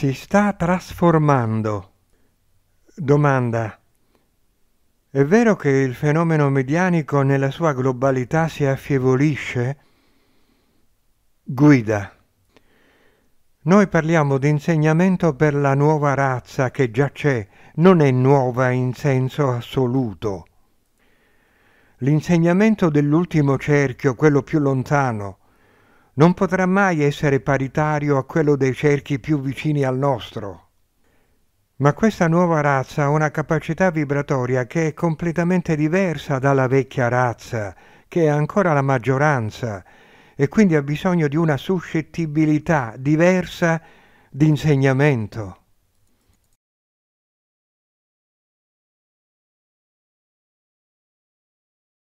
si sta trasformando. Domanda. È vero che il fenomeno medianico nella sua globalità si affievolisce? Guida. Noi parliamo di insegnamento per la nuova razza che già c'è, non è nuova in senso assoluto. L'insegnamento dell'ultimo cerchio, quello più lontano, non potrà mai essere paritario a quello dei cerchi più vicini al nostro. Ma questa nuova razza ha una capacità vibratoria che è completamente diversa dalla vecchia razza, che è ancora la maggioranza, e quindi ha bisogno di una suscettibilità diversa di insegnamento.